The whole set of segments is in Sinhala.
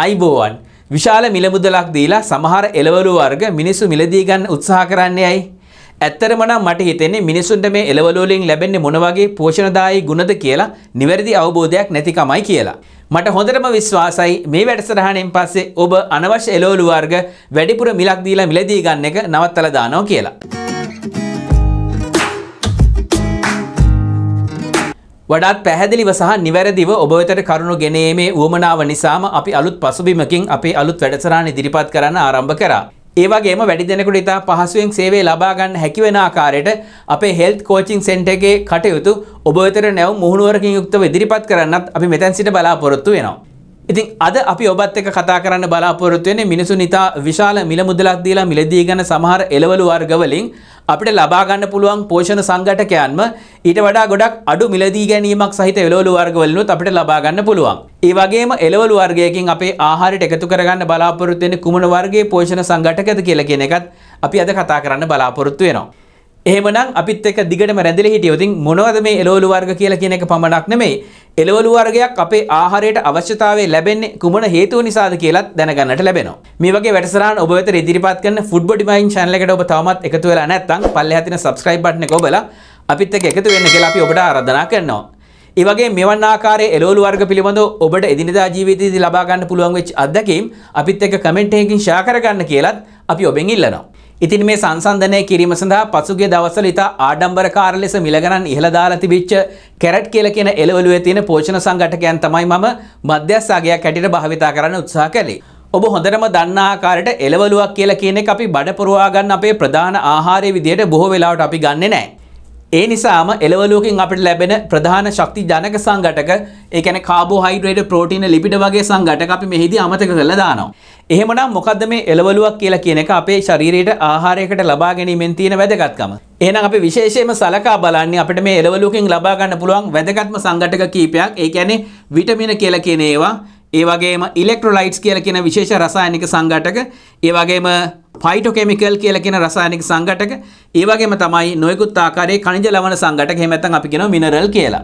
අයිබෝවන් විශාල මිලමුදලක් දීලා සමහර එළවලු වර්ග මිනිස්සු මිලදී ගන්න උත්සාහ කරන්නේ ඇයි? ඇත්තරම නම් මට හිතෙන්නේ මිනිසුන්ට මේ එළවලු වලින් ලැබෙන්නේ මොන වගේ පෝෂණදායී ගුණද කියලා නිවැරදි අවබෝධයක් නැතිකමයි කියලා. මට හොඳටම විශ්වාසයි මේ වැඩසටහනෙන් පස්සේ ඔබ අනවශ්‍ය එළවලු වර්ග වැඩිපුර මිලක් දීලා මිලදී ගන්න එක නවත්තලා දානවා කියලා. වඩාත් පැහැදිලිව සහ නිවැරදිව ඔබ වෙතට කරුණු ගෙනීමේ උවමනාව නිසාම අපි අලුත් පසුබිමකින් අපේ අලුත් වැඩසටහන ඉදිරිපත් කරන්න ආරම්භ කරා. ඒ වගේම වැඩි දෙනෙකුට ඉතා පහසුවෙන් සේවය ලබා ගන්න හැකි වෙන ආකාරයට අපේ හෙල්ත් කෝචින් සෙන්ටර් එකේ කටයුතු ඔබ වෙතට නැවුම් මුහුණුවරකින් යුක්තව ඉදිරිපත් කරන්නත් අපි මෙතෙන් සිට බලාපොරොත්තු වෙනවා. ඉතින් අද අපි ඔබත් එක්ක කතා කරන්න බලාපොරොත්තු වෙන්නේ මිනිසු නිතා විශාල මිල මුදලක් දීලා මිලදී ගන්න සමහර එළවලු වර්ග වලින් අපිට ලබා ගන්න පුළුවන් පෝෂණ සංගටකයන්ම ඊට වඩා ගොඩක් අඩු මිලදී ගැනීමක් සහිත එළවලු වර්ග වලිනුත් අපිට ලබා ගන්න පුළුවන්. ඒ වගේම එළවලු වර්ගයකින් අපේ ආහාරයට එකතු කරගන්න බලාපොරොත්තු වෙන්නේ කුමන වර්ගයේ පෝෂණ සංගටකද කියලා කියන එකත් අපි අද කතා කරන්න බලාපොරොත්තු වෙනවා. එහෙමනම් අපිත් එක්ක දිගටම රැඳිලා හිටියොත් ඉතින් මොනවද මේ එළවලු වර්ග කියලා කියන එක පමණක් නෙමෙයි එළවලු වර්ගයක් අපේ ආහාරයට අවශ්‍යතාවය ලැබෙන්නේ කුමන හේතුව නිසාද කියලත් දැනගන්නට ලැබෙනවා. මේ වගේ වැඩසටහන් ඔබ වෙත ඉදිරිපත් කරන ෆුඩ් බොඩි මයින් channel එකට ඔබ තවමත් එකතු වෙලා නැත්නම් පල්ලෙහා තියෙන subscribe button එක ඔබලා අපිත් එක්ක එකතු වෙන්න කියලා අපි ඔබට ආරාධනා කරනවා. ඒ වගේ මෙවන් ආකාරයේ එළවලු වර්ග පිළිබඳව ඔබට එදිනෙදා ජීවිතයේදී ලබා ගන්න පුළුවන් වෙච්ච අත්දැකීම් අපිත් එක්ක කමෙන්ට් එකකින් ෂෙයා කරගන්න කියලත් අපි ඔබෙන් ඉල්ලනවා. ඉතින් මේ සංසන්ධනය කිරීම සඳහා පසුගේ දවස්වල ඉතා ආඩම්බරකාර ලෙස මිලගණන් ඉහළ දාලා තිබිච්ච කැරට් කියලා කියන එළවලුවේ තියෙන පෝෂණ සංඝටකයන් තමයි මම මධ්‍යස්ථාගයක් හැටියට භාවිතා කරන්න උත්සාහ කළේ. ඔබ හොඳටම දන්න ආකාරයට එළවලුවක් කියලා කියන එක අපි බඩ පුරවා ගන්න අපේ ප්‍රධාන ආහාරයේ විදියට බොහෝ වෙලාවට අපි ගන්නෙ නැහැ. ඒ නිසාම එලවලෝකින් අපට ලැබෙන ප්‍රධාන ශක්ති ජනක සංගටක ඒකන කාබෝ හයිඩ්‍රේට ප්‍රෝටීන ලිපිට වගේ සංගටක අපි මෙහිදී අමතක කරලා දානවා. එහෙමනම් මොකද්ද මේ එලවලුවක් කියලා කියන එක අපේ ශරීරයට ආහාරයකට ලබා ගැනීමෙන් තියෙන වැදගත්කම. එහෙනම් අපි විශේෂයෙන්ම සලකා බලන්නේ අපිට මේ එලවලුවකින් ලබා ගන්න පුළුවන් වැදගත්ම සංගටක කීපයක්. ඒ කියන්නේ විටමින කියලා කියන ඒවා ඒවගේම ඉලෙක්ට්‍රොලයිට්ස් කියල කියන විශේෂ රසායනික සංගටක ඒවගේම ෆයිටෝකෙමිකල් කියල කියන රසායනික සංගටක ඒවගේම තමයි නොයකුත් ආකාරයේ කණිජ ලවණ සංගටක හැමතන් අපි කියන මිනරල් කියලා.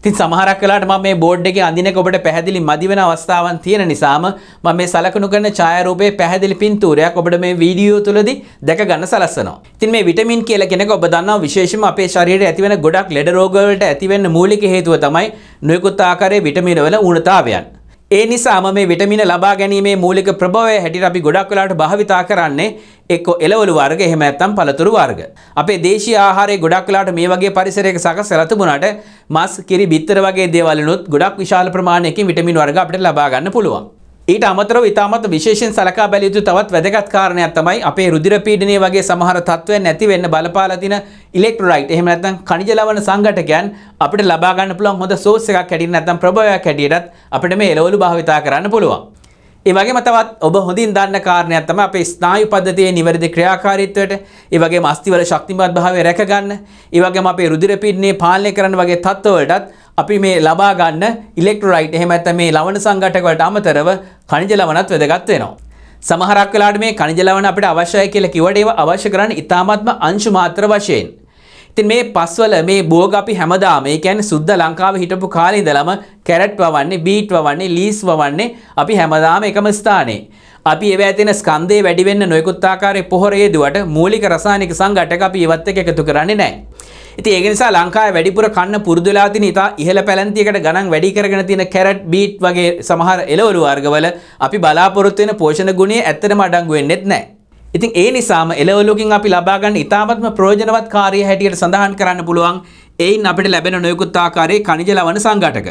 ඉතින් සමහරක් වෙලාවට මම මේ බෝඩ් එකේ අඳිනක ඔබට පැහැදිලි මදි වෙන අවස්ථාවන් තියෙන නිසාම මම මේ සලකනු කරන ඡායාරූපයේ පැහැදිලි පින්තූරයක් ඔබට මේ වීඩියෝ තුලදී දැක ගන්න සලස්වනවා. ඉතින් මේ විටමින් කියලා කෙනක ඔබ දන්නවා විශේෂයෙන්ම අපේ ශරීරයේ ඇතිවෙන ගොඩක් ලෙඩ රෝග වලට ඇතිවෙන්න මූලික හේතුව තමයි නොයෙකුත් ආකාරයේ විටමිනවල ඌනතාවයන්. ඒ නිසාම මේ විටමින ලබා ගැනීමේ මූලික ප්‍රභවය හැටියට අපි ගොඩක් වෙලාට භාවිතා කරන්නේ එක්ක එළවලු වර්ග එහෙම නැත්නම් පළතුරු වර්ග. අපේ දේශීය ආහාරයේ ගොඩක් වෙලාට මේ වගේ පරිසරයක සකසලා තිබුණාට මස්, කිරි, බිත්තර වගේ දේවල් වලිනුත් ගොඩක් විශාල ප්‍රමාණයකින් විටමින් වර්ග අපිට ලබා ගන්න පුළුවන්. ඊට අමතරව ඉතාමත් විශේෂෙන් සලකා බැලිය යුතු තවත් වැදගත් කාරණයක් තමයි අපේ රුධිර පීඩනය වගේ සමහර තත්ත්වයන් නැති වෙන්න බලපාලා තියෙන ඉලෙක්ට්‍රොලයිට් එහෙම නැත්නම් ಖනිජ ලවණ සංඝටකයන් අපිට ලබා ගන්න පුළුවන් හොඳ සෝස් එකක් හැටියට නැත්නම් ප්‍රභවයක් හැටියටත් අපිට මේ එළවලු භාවිතා කරන්න පුළුවන්. ඒ වගේම තවත් ඔබ හොඳින් දන්න කාරණයක් තමයි අපේ ස්නායු පද්ධතියේ නිවැරදි ක්‍රියාකාරීත්වයට, ඒ වගේම අස්තිවල ශක්තිමත් භාවය රැක ගන්න, ඒ වගේම අපේ රුධිර පීඩනය පාලනය කරන වගේ තත්ත්වවලටත් අපි මේ ලබා ගන්න ඉලෙක්ට්‍රොලයිට් එහෙම නැත්නම් මේ ලවණ සංඝටක වලට අමතරව ඛනිජ ලවණත් වැදගත් වෙනවා. සමහරක් වෙලාවට මේ ඛනිජ ලවණ අපිට අවශ්‍යයි කියලා කිව්වට ඒවා අවශ්‍ය කරන්නේ ඊ타මාත්ම අංශු මාත්‍ර වශයෙන්. ඉතින් මේ පස්වල මේ බෝග අපි හැමදාම ඒ කියන්නේ සුද්ධ ලංකාවේ හිටපු කාලේ ඉඳලම කැරට් වවන්නේ, බීට් වවන්නේ, ලීස් වවන්නේ අපි හැමදාම එකම ස්ථානේ. අපි ඒවැ තියෙන ස්කන්ධේ වැඩි වෙන්න නොයෙකුත් ආකාරයේ පොහොර යෙදුවට මූලික රසායනික සංඝටක අපි ඒවත් එක්ක එකතු කරන්නේ නැහැ. ඉතින් ඒක නිසා ලංකාවේ වැඩිපුර කන්න පුරුදු වෙලා තියෙන ඉතා ඉහළ පැලැන්තියකට ගණන් වැඩි කරගෙන තියෙන කැරට් බීට් වගේ සමහර එළවලු වර්ගවල අපි බලාපොරොත්තු වෙන පෝෂණ ගුණය ඇත්තටම අඩංගු වෙන්නේත් නැහැ. ඉතින් ඒ නිසාම එළවලුකින් අපි ලබා ගන්න ඉතාමත්ම ප්‍රයෝජනවත් කාර්යය හැටියට සඳහන් කරන්න පුළුවන් එයින් අපිට ලැබෙන නොයෙකුත් ආකාරයේ ಖනිජ ලවණ සංඝටක.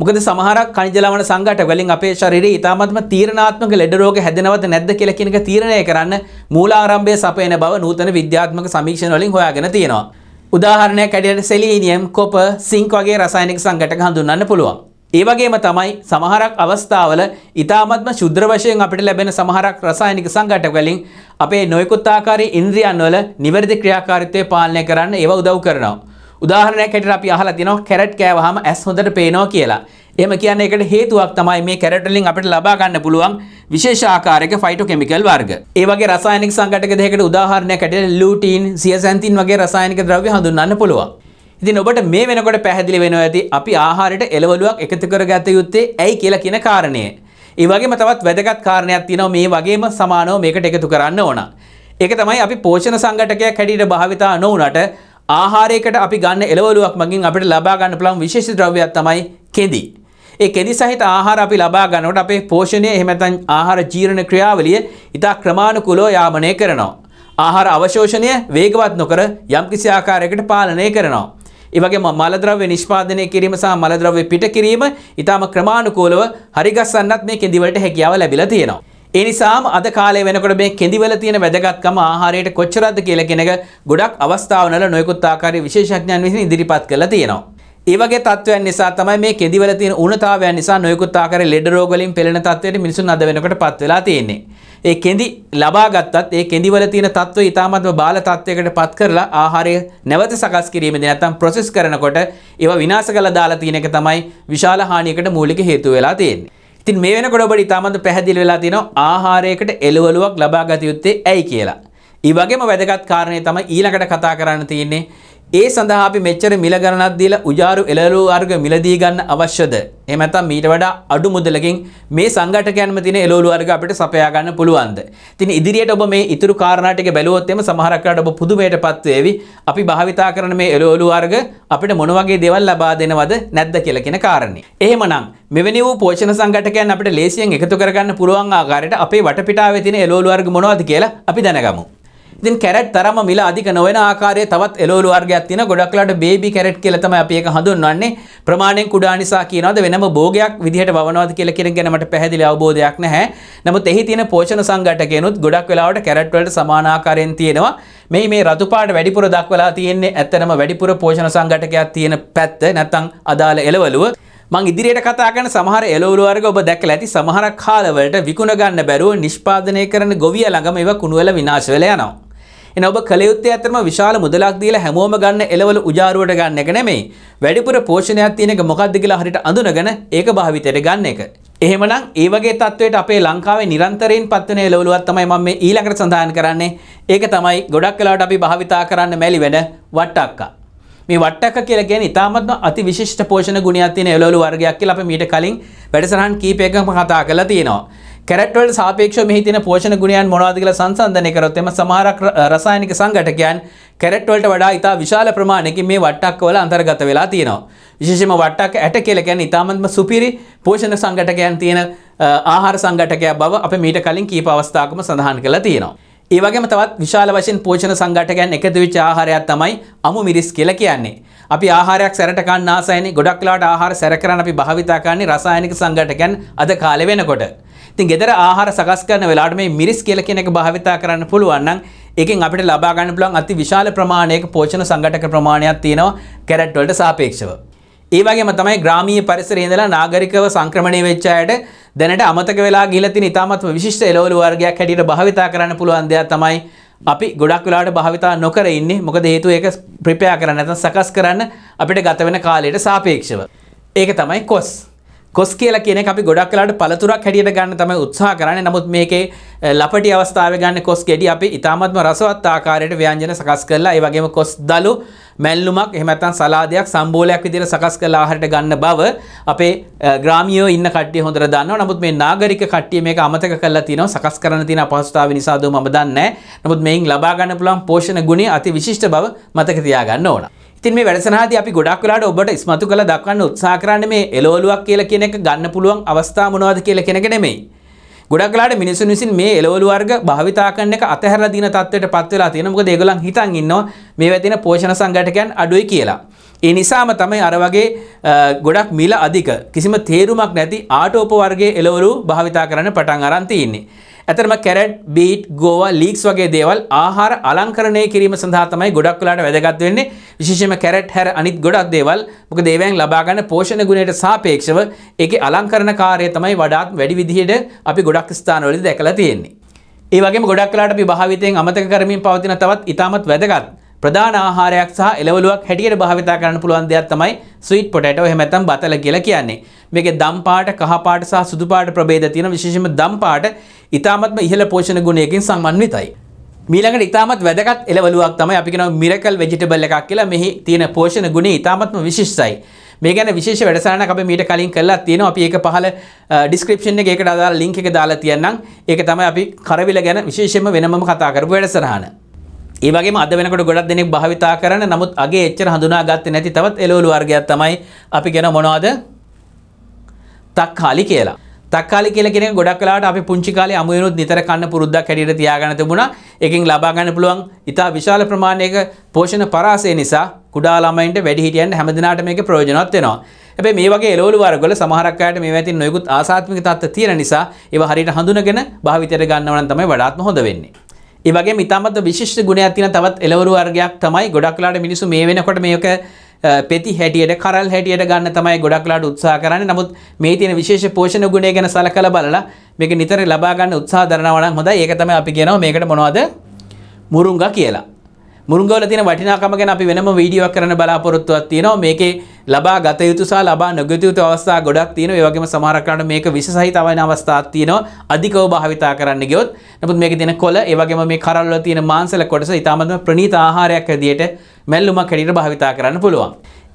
මොකද සමහරක් ಖනිජ ලවණ සංඝටක වලින් අපේ ශරීරයේ ඉතාමත්ම තීරණාත්මක ලෙඩ රෝග හැදෙනවද නැද්ද කියලා කියන එක තීරණය කරන්න මූලාරම්භයේ සපයන බව නූතන විද්‍යාත්මක සමීක්ෂණ වලින් හොයාගෙන තියෙනවා. උදාහරණයක් ඇඩියට සෙලීනියම් කොප සිංක් වගේ රසායනික සංගටක හඳුන්න්න පුළුවන්. ඒවගේම තමයි සමහරක් අවස්ථාවල ඉතාමත්ම ශුද්‍ර වශයෙන් අපිට ලැබෙන සමහරක් රසායනික සංගට වලින් අපේ නොයකුත්තාකාරී ඉන්ද්‍රියන්වල නිවැරදි ක්‍රියාකාරිතය පාලනය කරන්න ඒව උදව් කරනවා. උදාහරණයක් හැටියට අපි අහලා තිනවා කැරට් කෑවහම ඇස් හොඳට පේනවා කියලා. එහෙම කියන්නේ ඒකට හේතුවක් තමයි මේ කැරට් වලින් අපිට ලබා ගන්න පුළුවන් විශේෂ ආකාරයක ෆයිටෝකෙමිකල් වර්ග. ඒ වගේ රසායනික සංඝටක දෙකකට උදාහරණයක් ඇටියට ලූටීන්, සියසැන්තින් වගේ රසායනික ද්‍රව්‍ය හඳුන්වන්න පුළුවන්. ඉතින් ඔබට මේ වෙනකොට පැහැදිලි වෙනවා ඇති අපි ආහාරයට එළවලුවක් එකතු කරගත යුත්තේ ඇයි කියලා කියන කාරණය. ඒ වගේම තවත් වැදගත් කාරණයක් තියෙනවා මේ වගේම සමානව මේකට එකතු කරන්න ඕන. ඒක තමයි අපි පෝෂණ සංගටකයක් හැටියට භාවිතා නොවුනට ආහාරයකට අපි ගන්න එළවලුවක් මගින් අපිට ලබා ගන්න පුළුවන් විශේෂ ද්‍රව්‍යයක් තමයි කෙඳි. ඒ කෙදි සහිත ආහාර අපි ලබා ගන්නකොට අපේ පෝෂණය එහෙම නැත්නම් ආහාර ජීර්ණ ක්‍රියාවලිය ඉතා ක්‍රමානුකූලව යාමනය කරනවා. ආහාර අවශෝෂණය වේගවත් නොකර යම්කිසි ආකාරයකට පාලනය කරනවා. ඒ වගේම මලද්‍රව්‍ය නිෂ්පාදනය කිරීම සහ මලද්‍රව්‍ය පිට කිරීම ඊටම ක්‍රමානුකූලව හරිගස්සන්නත් මේ කෙඳිවලට හැකියාව ලැබිලා තියෙනවා. ඒ නිසාම අද කාලේ වෙනකොට මේ කෙඳිවල තියෙන වැදගත්කම ආහාරයට කොච්චරද කියලා කෙනෙක් ගොඩක් අවස්ථාවනල නොයෙකුත් ආකාරයේ විශේෂඥයන් විසින් ඉදිරිපත් කරලා තියෙනවා. ඒවගේ තත්ත්වයන් නිසා තමයි මේ කෙදිවල තියෙන උණතාවයන් නිසා නොයෙකුත් ආකාරයේ ලෙඩ රෝග වලින් පෙළෙන තත්ත්වයට මිනිසුන් අද වෙනකොට පත් වෙලා තියෙන්නේ. ඒ කෙඳි ලබා ගත්තත් ඒ කෙඳිවල තියෙන තත්ත්වය ඊටාත්ම බාල තත්ත්වයකට පත් කරලා ආහාරය නැවත සකස් කිරීමේදී නැත්නම් ප්‍රොසෙස් කරනකොට ඒවා විනාශ කරලා දාලා තියෙන එක තමයි විශාල හානියකට මූලික හේතුව වෙලා තියෙන්නේ. ඉතින් මේ වෙනකොට ඔබට ඊටාත්ම පැහැදිලි වෙලා තියෙනවා ආහාරයකට එළවලුවක් ලබා ගත යුත්තේ ඇයි කියලා. ඒ වගේම වැදගත් කාරණේ තමයි ඊළඟට කතා කරන්න තියෙන්නේ ඒ සඳහා අපි මෙච්චර මිල ගණනක් දීලා උජාරු එළවලු වර්ග මිලදී ගන්න අවශ්‍යද? එහෙම නැත්නම් මීට වඩා අඩු මුදලකින් මේ සංගঠකයන්ම තියෙන එළවලු වර්ග අපිට සපයා ගන්න පුළුවන්ද? ඉතින් ඉදිරියට ඔබ මේ ඉතුරු කාරණා ටික බැලුවොත් එimhe සමහරක් වෙලාවට ඔබ පුදුමයටපත් වේවි. අපි භාවිතා කරන මේ එළවලු වර්ග අපිට මොන වගේ දේවල් ලබා දෙනවද නැද්ද කියලා කියන කාරණේ. එහෙමනම් මෙවැනි වූ පෝෂණ සංගঠකයන් අපිට ලේසියෙන් එකතු කරගන්න පුළුවන් ආකාරයට අපේ වටපිටාවේ තියෙන එළවලු වර්ග මොනවද කියලා අපි දැනගමු. ඉතින් කැරට් තරම මිල අධික නොවන ආකාරයේ තවත් එළවලු වර්ගයක් තියෙනවා. ගොඩක්ලාට බේබි කැරට් කියලා තමයි අපි ඒක හඳුන්වන්නේ. ප්‍රමාණයෙන් කුඩා නිසා කියනවාද වෙනම භෝගයක් විදිහට වවනවාද කියලා කියන ගැන මට පැහැදිලි අවබෝධයක් නැහැ. නමුත් එහි තියෙන පෝෂණ සංඝටකයනුත් ගොඩක් වෙලාවට කැරට් වලට සමාන ආකාරයෙන් තියෙනවා. මේ මේ රතු පාට වැඩිපුර දක්වලා තියෙන්නේ ඇත්තටම වැඩිපුර පෝෂණ සංඝටකයක් තියෙන පැත්ත නැත්නම් අදාළ එළවලුව. මං ඉදිරියට කතා කරන සමහර එළවලු වර්ග ඔබ දැකලා ඇති සමහර කාලවලට විකුණ ගන්න බැරුව නිෂ්පාදනය කරන ගොවිය ළඟම ඒවා කුණුවල විනාශ වෙලා යනවා. එන ඔබ කළ යුත්තේ ඇත්තම විශාල මුදලක් දීලා හැමෝම ගන්න එළවලු උජාරුවට ගන්න එක නෙමෙයි. වැඩිපුර පෝෂණයක් තියෙන එක මොකක්ද කියලා හරියට අඳුනගෙන ඒක භාවිතයට ගන්න එක. එහෙමනම් ඒ වගේ තත්ත්වයට අපේ ලංකාවේ නිරන්තරයෙන් පත්වන එළවලුවක් තමයි මම මේ ඊළඟට සඳහන් කරන්නේ. ඒක තමයි ගොඩක් වෙලාවට අපි භාවිතා කරන්න මැලි වෙන වට්ටක්කා. මේ වට්ටක්ක කියලා කියන්නේ ඉතාමත්ම අතිවිශිෂ්ට පෝෂණ ගුණයක් තියෙන එළවලු වර්ගයක් කියලා අපි මීට කලින් වැඩසටහන් කීපයකම කතා කරලා තියෙනවා. කැරට්වලට සාපේක්ෂව මෙහි තියෙන පෝෂණ ගුණයන් මොනවද කියලා සංසන්දනය කරොත් එම සමහරක් රසායනික සංඝටකයන් කැරට් වලට වඩා ඉතා විශාල ප්‍රමාණයකින් මේ වට්ටක්කවල අන්තර්ගත වෙලා තියෙනවා. විශේෂයෙන්ම වට්ටක්ක ඇට කියලා කියන්නේ ඉතාමත්ම සුපිරි පෝෂණ සංඝටකයන් තියෙන ආහාර සංඝටකයක් බව අපි මීට කලින් කීප අවස්ථාවකම සඳහන් කරලා තියෙනවා. ඒ වගේම තවත් විශාල වශයෙන් පෝෂණ සංඝටකයන් එකතු වෙච්ච ආහාරයක් තමයි අමු මිරිස් කියලා කියන්නේ. අපි ආහාරයක් සැරට ගන්න ආසයිනේ ගොඩක් වෙලාවට ආහාර සැර කරන් අපි භාවිතා කරන්නේ රසායනික සංඝටකයන් අද කාලේ වෙනකොට. ඉතින් ගෙදර ආහාර සකස් කරන වෙලාවට මේ මිරිස් කියලා කියන එක භාවිතා කරන්න පුළුවන් නම් ඒකෙන් අපිට ලබා ගන්න පුළුවන් අති විශාල ප්‍රමාණයක පෝෂණ සංඝටක ප්‍රමාණයක් තියෙනවා කැරට් වලට සාපේක්ෂව. ඒ වගේම තමයි ග්‍රාමීය පරිසරයේ ඉඳලා නාගරිකව සංක්‍රමණය වෙච්ච අයට දැනට අමතක වෙලා ගිහිලා තියෙන ඉතාමත්ම විශිෂ්ට එළවලු වර්ගයක් හැටියට භාවිතා කරන්න පුළුවන් දෙයක් තමයි අපි ගොඩක් වෙලාට භාවිතා නොකර ඉන්නේ මොකද හේතුව ඒක ප්‍රිපෙයා කරන්න නැත්නම් සකස් කරන්න අපිට ගත වෙන කාලයට සාපේක්ෂව. ඒක තමයි කොස්. කොස් කියලා කියන එක අපි ගොඩක් වෙලාට පළතුරක් හැටියට ගන්න තමයි උත්සාහ කරන්නේ. නමුත් මේකේ ලපටි අවස්ථාවේ ගන්න කොස් ගෙඩි අපි ඉතාමත්ම රසවත් ආකාරයට ව්‍යංජන සකස් කරලා ඒ වගේම කොස් දලු මැල්ලුමක් එහෙම නැත්නම් සලාදයක් සම්බෝලයක් විදිහට සකස් කරලා ආහාරයට ගන්න බව අපේ ග්‍රාමීයෝ ඉන්න කට්ටිය හොඳට දන්නවා. නමුත් මේ නාගරික කට්ටිය මේක අමතක කරලා තිනවා. සකස් කරන්න තියෙන අපහසුතාවය නිසාද මම දන්නේ නැහැ. නමුත් මේෙන් ලබා ගන්න පුළුවන් පෝෂණ ගුණය අති විශිෂ්ට බව මතක තියාගන්න ඕන. ඉතින් මේ වැඩසනාදී අපි ගොඩක් වෙලාට ඔබට ඉස්මතු කළ දක්වන්න උත්සාහ කරන්නේ මේ එළවලුවක් කියලා කියන එක ගන්න පුළුවන් අවස්ථා මොනවද කියලා කියන එක නෙමෙයි. ගොඩක් වෙලාට මිනිසුන් විසින් මේ එළවලු වර්ග භාවිතා කරන එක අතහැරලා දින තත්ත්වයට පත් වෙලා තියෙනවා. මොකද ඒගොල්ලන් හිතන් ඉන්නවා මේවා තියෙන පෝෂණ සංඝටකයන් අඩුයි කියලා. ඒ නිසාම තමයි අර වගේ ගොඩක් මිල අධික කිසිම තේරුමක් නැති ආටෝප වර්ගයේ එළවලු භාවිතා කරන්න පටන් අරන් තියෙන්නේ. ඇතරම කැරට් බීට් ගෝවා ලීක්ස් වගේ දේවල් ආහාර අලංකරණය කිරීම සඳහා තමයි ගොඩක් වෙලාට වැදගත් වෙන්නේ විශේෂම කැරට් හැර අනිත් ගොඩක් දේවල් මොක දේවයන් ලබාගන්න පෝෂණ ගුණයට සාපේක්ෂව එක අලංකරන කාරය තමයි වඩාත් වැඩි විදිහට අපි ගොඩක් ස්ථානවලද දැකලා තියෙන්නේ. ඒ වගේම ගොඩක් කලාට අපි භාවිතයෙන් අමතක කරමින් පවතින තවත් ඉතාමත් වැදගත් ප්‍රධාන ආහාරයක් සහ එළවලුවක් හැටියට භාවිතා කරන්න පුළුවන් දෙයක් තමයි ස්වීට් පොටැටෝ එහෙම නැත්නම් බතල කියලා කියන්නේ. මේකේ දම් පාට, කහ පාට සහ සුදු පාට ප්‍රභේද තියෙන විශේෂයෙන්ම දම් පාට ඊටාත්ම ඉහළ පෝෂණ ගුණයකින් සමන්විතයි. මීළඟට ඉතාමත් වැදගත් එළවලුවක් තමයි අපි කියනවා මිරකල් වෙජිටබල් එකක් කියලා මෙහි තියෙන පෝෂණ ගුණය ඉතාමත්ම විශිෂ්ටයි. මේ ගැන විශේෂ වැඩසටහනක් අපි මීට කලින් කරලා තියෙනවා. අපි ඒක පහල ඩිස්ක්‍රිප්ෂන් එකේ ඒකට අදාළ ලින්ක් එක දාලා තියන්නම්. ඒක තමයි අපි කරවිල ගැන විශේෂයෙන්ම වෙනමම කතා කරපු වැඩසටහන. ඒ වගේම අද වෙනකොට ගොඩක් දෙනෙක් භාවිතා කරන නමුත් අගේ එච්චර හඳුනාගත්තේ නැති තවත් එළවලු වර්ගයක් තමයි අපි කියන මොනවද? තක්කාලි කියලා. තක්කාලි කියලා කෙනෙක් ගොඩක් වෙලාවට අපි පුංචි කාලේ අමු වෙනුත් නිතර කන්න පුරුද්දක් හැටියට තියාගෙන තිබුණා. ඒකෙන් ලබා ගන්න පුළුවන් ඉතා විශාල ප්‍රමාණයක පෝෂණ පරාසය නිසා කුඩා ළමයින්ට වැඩි හිටියන් හැමදිනාට මේක ප්‍රයෝජනවත් වෙනවා. හැබැයි මේ වගේ එළවලු වර්ගවල සමහරක් අයට මේවා ඇති නොයෙකුත් ආසාත්මික තත්ත්ව තියෙන නිසා ඒවා හරියට හඳුනගෙන භාවිතයට ගන්නවා නම් තමයි වඩාත්ම හොඳ වෙන්නේ. ඒ වගේ ඉතාමත් විශිෂ්ට ගුණයක් තියෙන තවත් එළවලු වර්ගයක් තමයි ගොඩක් වෙලාට මිනිස්සු මේ වෙනකොට මේක පෙති හැටියට කරල් හැටියට ගන්න තමයි ගොඩක්ලාට උත්සා කරන්න නමුත් මේ තියෙන විශේෂ පෝෂණ ගුණය ගැන සලකල බලලා මේක නිතර ලබාගන්න උත්සා දරනවනම් හොඳ ඒක තමයි අපි කියනවා මේකට මොනවද මුරුංගා කියලා මුරුංගවල තියෙන වටිනාකම ගැන අපි වෙනම වීඩියෝවක් කරන්න බලාපොරොත්තුවක් තියෙනවා මේකේ ලබා ගත යුතු සහ ලබා නොගත යුතු අවස්ථා ගොඩක් තියෙනවා. ඒ වගේම සමහර කාරණා මේක විශේෂයි තවයින අවස්ථාත් තියෙනවා. අධිකව භාවිතා කරන්න ගියොත්. නමුත් මේකේ තියෙන කොළ, ඒ වගේම මේ කරල් වල තියෙන මාංශල කොටස ඊටමත්ම ප්‍රණීත ආහාරයක් හැදියට මැල්ලුමක් හැටියට භාවිතා කරන්න පුළුවන්.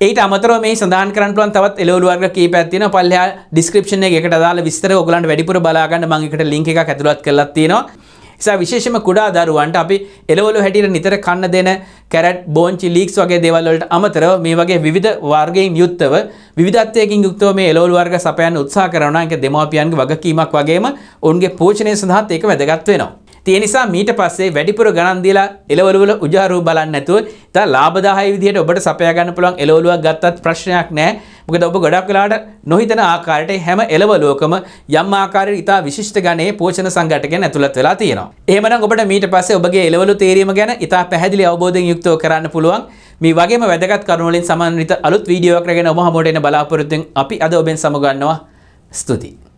ඒට අමතර මේ සඳහන් කරන්න පුළුවන් තවත් එලවලු වර්ග කීපයක් තියෙනවා. පල්ලෙහා description එකේ එකට අදාළ විස්තර ඔයගලන්ට වැඩිපුර බලාගන්න මම එකට link එකක් ඇතුළත් කරලා තියෙනවා. නිසා විශේෂම කුඩා දරුවන්ට අපි එළවලු හැටියට නිතර කන්න දෙන කැරට් බෝංචි ලීක්ස් වගේ දේවල් වලට අමතරව මේ වගේ විවිධ වර්ගයෙන් යුක්තව විවිධත්වයකින් යුක්තව මේ එළවලු වර්ග සපයන්න උත්සාහ කරනවා ඒක දෙමාපියන්ගේ වගකීමක් වගේම ඔවුන්ගේ පෝෂණය සඳහාත් ඒක වැදගත් වෙනවා. තිය නිසා මීට පස්සේ වැඩිපුර ගණන් දීලා එළවලුවල උජාරූ බලන්න නැතුව ඉතා ලාභදායක විදිහට ඔබට සපයා ගන්න පුළුවන් එළවලුවක් ගත්තත් ප්‍රශ්නයක් නැහැ. මොකද ඔබ ගොඩක් වෙලාට නොහිතන ආකාරයට හැම එළවලුවකම යම් ආකාරයකට ඉතා විශිෂ්ට ගණයේ පෝෂණ සංඝටකයන් ඇතුළත් වෙලා තියෙනවා. එහෙමනම් ඔබට මීට පස්සේ ඔබගේ එළවලු තේරීම ගැන ඉතා පැහැදිලි අවබෝධයෙන් යුක්තව කරන්න පුළුවන්. මේ වගේම වැදගත් කරුණු වලින් සමන්විත අලුත් වීඩියෝවක් රැගෙන ඔබ හමුවට එන බලාපොරොත්තුෙන් අපි අද ඔබෙන් සමුගන්නවා. ස්තුතියි.